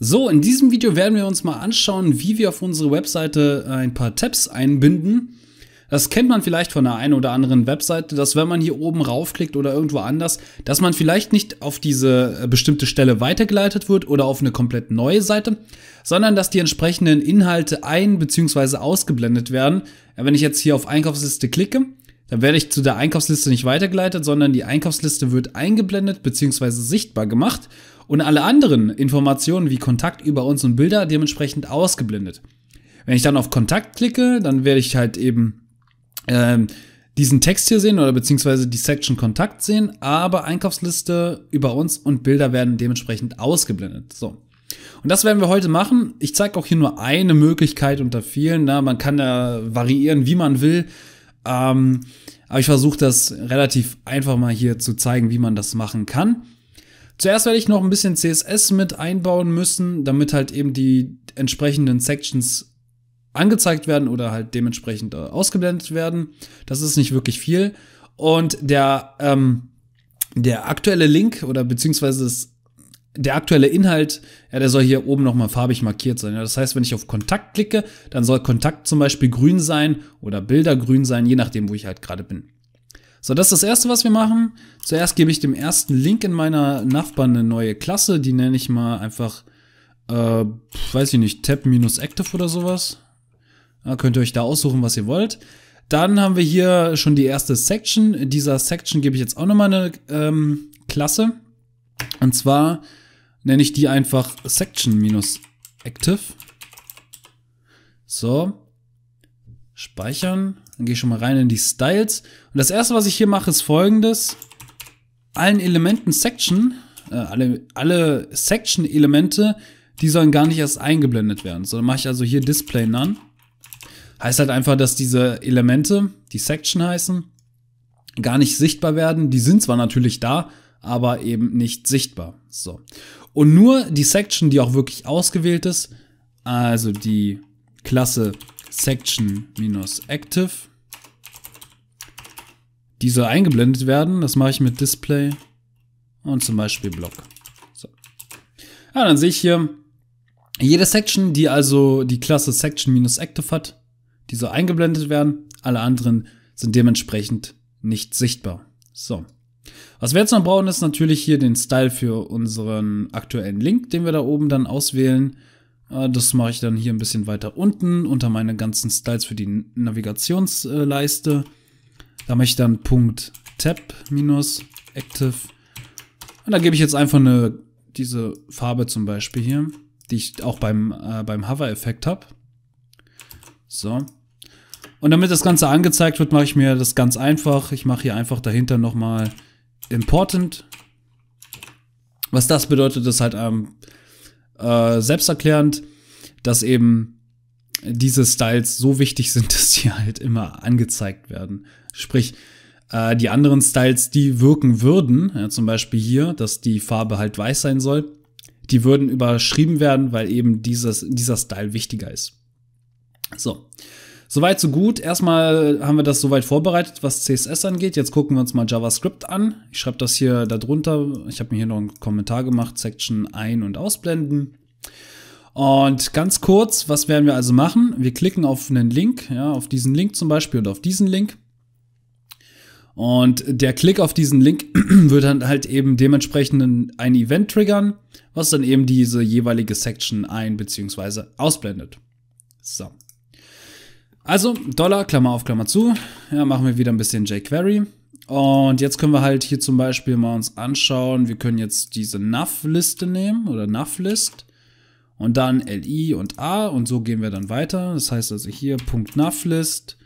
So, in diesem Video werden wir uns mal anschauen, wie wir auf unsere Webseite ein paar Tabs einbinden. Das kennt man vielleicht von der einen oder anderen Webseite, dass wenn man hier oben raufklickt oder irgendwo anders, dass man vielleicht nicht auf diese äh, bestimmte Stelle weitergeleitet wird oder auf eine komplett neue Seite, sondern dass die entsprechenden Inhalte ein- bzw. ausgeblendet werden. Wenn ich jetzt hier auf Einkaufsliste klicke, dann werde ich zu der Einkaufsliste nicht weitergeleitet, sondern die Einkaufsliste wird eingeblendet bzw. sichtbar gemacht und alle anderen Informationen wie Kontakt über uns und Bilder dementsprechend ausgeblendet. Wenn ich dann auf Kontakt klicke, dann werde ich halt eben ähm, diesen Text hier sehen oder beziehungsweise die Section Kontakt sehen, aber Einkaufsliste über uns und Bilder werden dementsprechend ausgeblendet. So. Und das werden wir heute machen. Ich zeige auch hier nur eine Möglichkeit unter vielen. Na, man kann da variieren, wie man will. Ähm, aber ich versuche das relativ einfach mal hier zu zeigen, wie man das machen kann. Zuerst werde ich noch ein bisschen CSS mit einbauen müssen, damit halt eben die entsprechenden Sections angezeigt werden oder halt dementsprechend äh, ausgeblendet werden. Das ist nicht wirklich viel. Und der, ähm, der aktuelle Link oder beziehungsweise das der aktuelle Inhalt, ja, der soll hier oben nochmal farbig markiert sein. Ja, das heißt, wenn ich auf Kontakt klicke, dann soll Kontakt zum Beispiel grün sein oder Bilder grün sein, je nachdem, wo ich halt gerade bin. So, das ist das Erste, was wir machen. Zuerst gebe ich dem ersten Link in meiner Nachbarn eine neue Klasse. Die nenne ich mal einfach, äh, weiß ich nicht, Tab-Active oder sowas. Ja, könnt ihr euch da aussuchen, was ihr wollt. Dann haben wir hier schon die erste Section. In dieser Section gebe ich jetzt auch nochmal eine ähm, Klasse. Und zwar nenne ich die einfach Section-Active. So. Speichern. Dann gehe ich schon mal rein in die Styles. Und das erste, was ich hier mache, ist folgendes. Allen Elementen Section, äh, alle, alle Section-Elemente, die sollen gar nicht erst eingeblendet werden. So, dann mache ich also hier Display None. Heißt halt einfach, dass diese Elemente, die Section heißen, gar nicht sichtbar werden. Die sind zwar natürlich da, aber eben nicht sichtbar. So. Und nur die Section, die auch wirklich ausgewählt ist, also die Klasse Section-Active, die soll eingeblendet werden. Das mache ich mit Display und zum Beispiel Block. So. Ja, dann sehe ich hier jede Section, die also die Klasse Section-Active hat, die soll eingeblendet werden. Alle anderen sind dementsprechend nicht sichtbar. So. Was wir jetzt noch brauchen, ist natürlich hier den Style für unseren aktuellen Link, den wir da oben dann auswählen. Äh, das mache ich dann hier ein bisschen weiter unten unter meine ganzen Styles für die Navigationsleiste. Da mache ich dann Punkt Tab minus Active. Und da gebe ich jetzt einfach eine, diese Farbe zum Beispiel hier, die ich auch beim, äh, beim Hover-Effekt habe. So. Und damit das Ganze angezeigt wird, mache ich mir das ganz einfach. Ich mache hier einfach dahinter nochmal mal important. Was das bedeutet, ist halt ähm, äh, selbsterklärend, dass eben diese Styles so wichtig sind, dass die halt immer angezeigt werden. Sprich, äh, die anderen Styles, die wirken würden, ja, zum Beispiel hier, dass die Farbe halt weiß sein soll, die würden überschrieben werden, weil eben dieses, dieser Style wichtiger ist. So. Soweit, so gut. Erstmal haben wir das soweit vorbereitet, was CSS angeht. Jetzt gucken wir uns mal JavaScript an. Ich schreibe das hier darunter. Ich habe mir hier noch einen Kommentar gemacht, Section ein- und ausblenden. Und ganz kurz, was werden wir also machen? Wir klicken auf einen Link, ja, auf diesen Link zum Beispiel oder auf diesen Link. Und der Klick auf diesen Link wird dann halt eben dementsprechend ein Event triggern, was dann eben diese jeweilige Section ein- bzw. ausblendet. So. Also Dollar, Klammer auf, Klammer zu. Ja, machen wir wieder ein bisschen jQuery. Und jetzt können wir halt hier zum Beispiel mal uns anschauen, wir können jetzt diese NAV-Liste nehmen oder NAV-List und dann LI und A und so gehen wir dann weiter. Das heißt also hier Punkt NAV-List.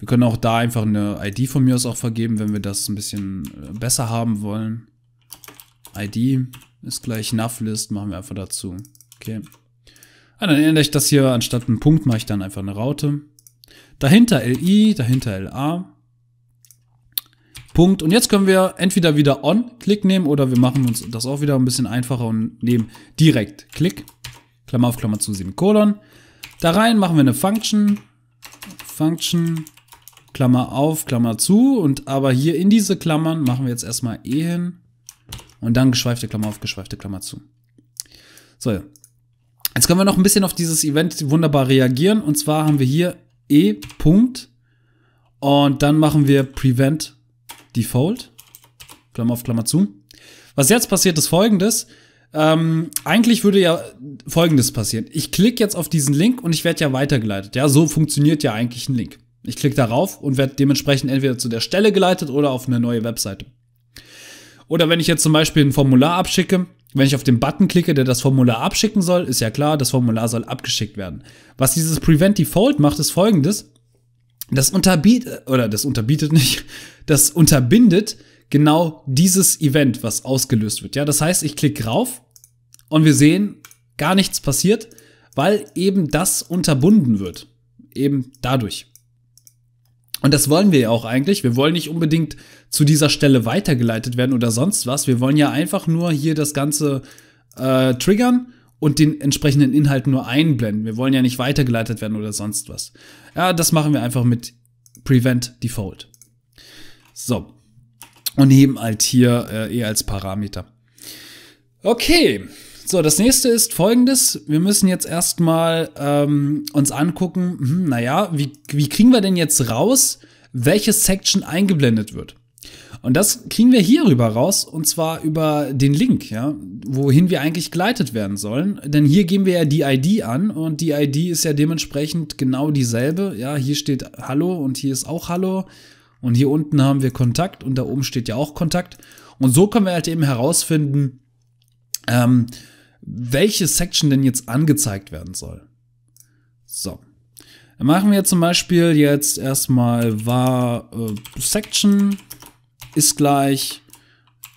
Wir können auch da einfach eine ID von mir aus auch vergeben, wenn wir das ein bisschen äh, besser haben wollen. ID ist gleich NAV-List, machen wir einfach dazu. Okay. Ah, dann ändere ich das hier, anstatt einen Punkt mache ich dann einfach eine Raute. Dahinter LI, dahinter LA. Punkt. Und jetzt können wir entweder wieder On-Klick nehmen oder wir machen uns das auch wieder ein bisschen einfacher und nehmen direkt Klick. Klammer auf Klammer zu, 7 Semikolon. Da rein machen wir eine Function. Function, Klammer auf, Klammer zu. Und aber hier in diese Klammern machen wir jetzt erstmal E hin. Und dann geschweifte Klammer auf, geschweifte Klammer zu. So, Jetzt können wir noch ein bisschen auf dieses Event wunderbar reagieren. Und zwar haben wir hier E. -Punkt und dann machen wir Prevent Default. Klammer auf Klammer zu. Was jetzt passiert, ist folgendes. Ähm, eigentlich würde ja folgendes passieren. Ich klicke jetzt auf diesen Link und ich werde ja weitergeleitet. Ja, so funktioniert ja eigentlich ein Link. Ich klicke darauf und werde dementsprechend entweder zu der Stelle geleitet oder auf eine neue Webseite. Oder wenn ich jetzt zum Beispiel ein Formular abschicke, wenn ich auf den Button klicke, der das Formular abschicken soll, ist ja klar, das Formular soll abgeschickt werden. Was dieses Prevent Default macht, ist folgendes. Das unterbietet, oder das unterbietet nicht, das unterbindet genau dieses Event, was ausgelöst wird. Ja, das heißt, ich klicke drauf und wir sehen, gar nichts passiert, weil eben das unterbunden wird. Eben dadurch. Und das wollen wir ja auch eigentlich. Wir wollen nicht unbedingt zu dieser Stelle weitergeleitet werden oder sonst was. Wir wollen ja einfach nur hier das Ganze äh, triggern und den entsprechenden Inhalt nur einblenden. Wir wollen ja nicht weitergeleitet werden oder sonst was. Ja, das machen wir einfach mit Prevent Default. So. Und nehmen halt hier äh, eher als Parameter. Okay. So, das nächste ist folgendes. Wir müssen jetzt erstmal ähm, uns angucken, hm, naja, wie, wie kriegen wir denn jetzt raus, welche Section eingeblendet wird? Und das kriegen wir hier rüber raus, und zwar über den Link, ja, wohin wir eigentlich geleitet werden sollen. Denn hier geben wir ja die ID an und die ID ist ja dementsprechend genau dieselbe. Ja, hier steht Hallo und hier ist auch Hallo. Und hier unten haben wir Kontakt und da oben steht ja auch Kontakt. Und so können wir halt eben herausfinden, ähm, welche Section denn jetzt angezeigt werden soll. So. Dann machen wir zum Beispiel jetzt erstmal var äh, Section ist gleich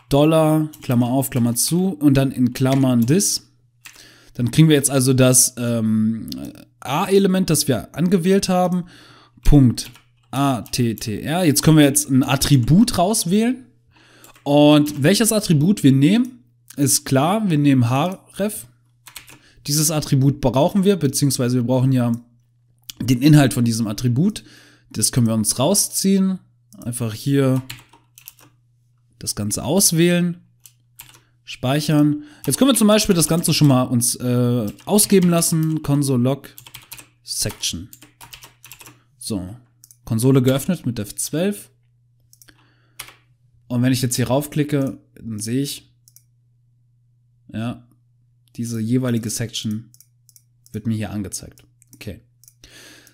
Dollar, Klammer auf, Klammer zu und dann in Klammern this. Dann kriegen wir jetzt also das ähm, A-Element, das wir angewählt haben, Punkt ATTR. Jetzt können wir jetzt ein Attribut rauswählen. Und welches Attribut wir nehmen, ist klar, wir nehmen href. Dieses Attribut brauchen wir, beziehungsweise wir brauchen ja den Inhalt von diesem Attribut. Das können wir uns rausziehen. Einfach hier das Ganze auswählen, speichern. Jetzt können wir zum Beispiel das Ganze schon mal uns äh, ausgeben lassen. Console log section. So, Konsole geöffnet mit F12. Und wenn ich jetzt hier raufklicke, dann sehe ich, ja, diese jeweilige Section wird mir hier angezeigt. Okay.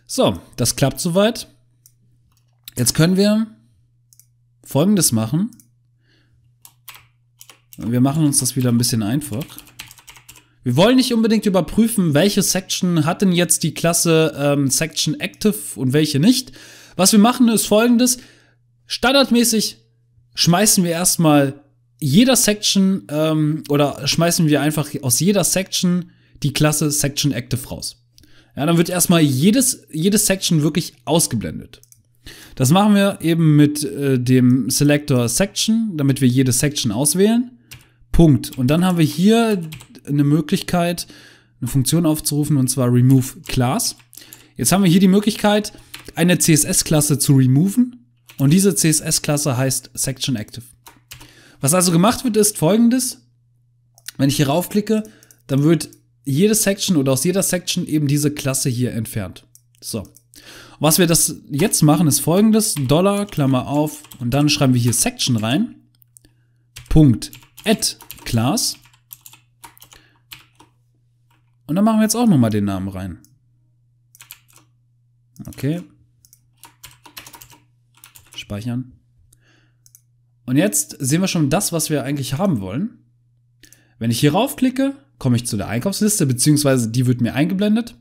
So, das klappt soweit. Jetzt können wir Folgendes machen. Wir machen uns das wieder ein bisschen einfach. Wir wollen nicht unbedingt überprüfen, welche Section hat denn jetzt die Klasse ähm, Section Active und welche nicht. Was wir machen ist folgendes. Standardmäßig schmeißen wir erstmal jeder Section ähm, oder schmeißen wir einfach aus jeder Section die Klasse Section Active raus. Ja, dann wird erstmal jedes, jede Section wirklich ausgeblendet. Das machen wir eben mit äh, dem Selector Section, damit wir jede Section auswählen. Punkt. Und dann haben wir hier eine Möglichkeit, eine Funktion aufzurufen, und zwar Remove Class. Jetzt haben wir hier die Möglichkeit, eine CSS-Klasse zu removen. Und diese CSS-Klasse heißt Section Active. Was also gemacht wird, ist folgendes. Wenn ich hier raufklicke, dann wird jede Section oder aus jeder Section eben diese Klasse hier entfernt. So. Was wir das jetzt machen, ist folgendes. Dollar, Klammer auf, und dann schreiben wir hier Section rein. Punkt. Add Class. Und dann machen wir jetzt auch nochmal den Namen rein. Okay. Speichern. Und jetzt sehen wir schon das, was wir eigentlich haben wollen. Wenn ich hier raufklicke, komme ich zu der Einkaufsliste, beziehungsweise die wird mir eingeblendet.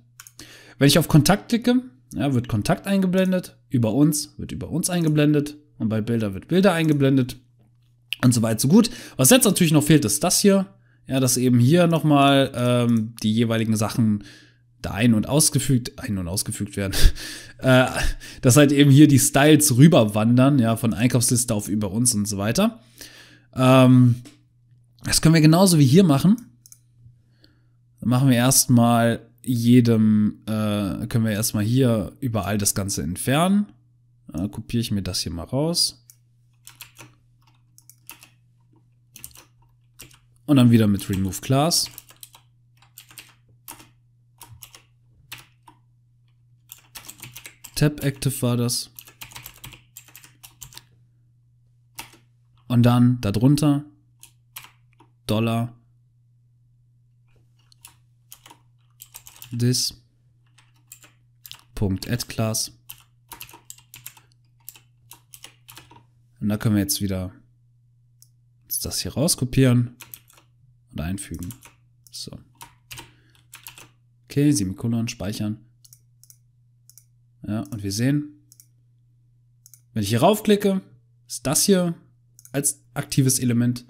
Wenn ich auf Kontakt klicke, ja, wird Kontakt eingeblendet, über uns wird über uns eingeblendet und bei Bilder wird Bilder eingeblendet und so weit so gut. Was jetzt natürlich noch fehlt, ist das hier, ja, dass eben hier nochmal ähm, die jeweiligen Sachen da ein- und ausgefügt, ein- und ausgefügt werden, äh, dass halt eben hier die Styles rüberwandern, ja, von Einkaufsliste auf über uns und so weiter. Ähm, das können wir genauso wie hier machen. Dann machen wir erstmal jedem, äh, können wir erstmal hier überall das Ganze entfernen. Äh, kopiere ich mir das hier mal raus. Und dann wieder mit Remove Class. Tab Active war das. Und dann darunter Dollar this Punkt add class. Und da können wir jetzt wieder das hier rauskopieren und einfügen. So. Okay, Semikolon, speichern. Ja, und wir sehen, wenn ich hier raufklicke, ist das hier als aktives Element.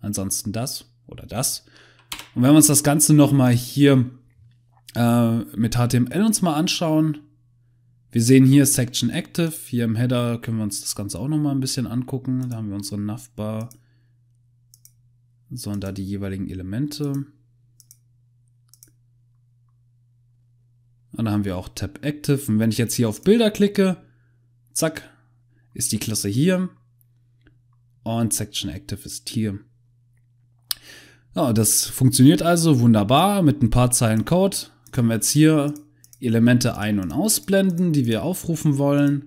Ansonsten das oder das. Und wenn wir uns das Ganze nochmal hier äh, mit HTML uns mal anschauen, wir sehen hier Section Active, hier im Header können wir uns das Ganze auch nochmal ein bisschen angucken. Da haben wir unsere Navbar, sondern da die jeweiligen Elemente. Und dann haben wir auch Tab Active. Und wenn ich jetzt hier auf Bilder klicke, zack, ist die Klasse hier. Und Section Active ist hier. Ja, das funktioniert also wunderbar. Mit ein paar Zeilen Code können wir jetzt hier Elemente ein- und ausblenden, die wir aufrufen wollen.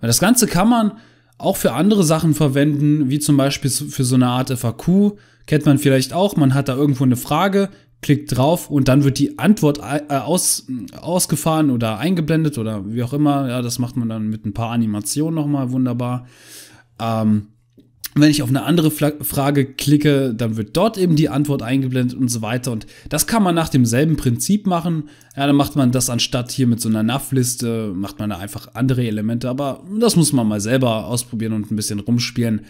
Und das Ganze kann man auch für andere Sachen verwenden, wie zum Beispiel für so eine Art FAQ. Kennt man vielleicht auch, man hat da irgendwo eine Frage, klickt drauf und dann wird die Antwort äh, aus, ausgefahren oder eingeblendet oder wie auch immer. Ja, das macht man dann mit ein paar Animationen nochmal wunderbar. Ähm, wenn ich auf eine andere Frage klicke, dann wird dort eben die Antwort eingeblendet und so weiter. Und das kann man nach demselben Prinzip machen. Ja, dann macht man das anstatt hier mit so einer NAV-Liste, macht man da einfach andere Elemente. Aber das muss man mal selber ausprobieren und ein bisschen rumspielen.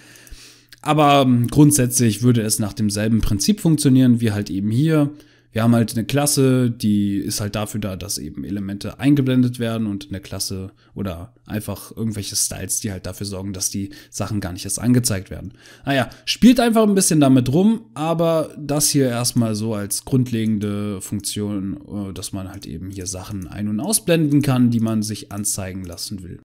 Aber ähm, grundsätzlich würde es nach demselben Prinzip funktionieren wie halt eben hier. Wir haben halt eine Klasse, die ist halt dafür da, dass eben Elemente eingeblendet werden und eine Klasse oder einfach irgendwelche Styles, die halt dafür sorgen, dass die Sachen gar nicht erst angezeigt werden. Naja, ah spielt einfach ein bisschen damit rum, aber das hier erstmal so als grundlegende Funktion, äh, dass man halt eben hier Sachen ein- und ausblenden kann, die man sich anzeigen lassen will.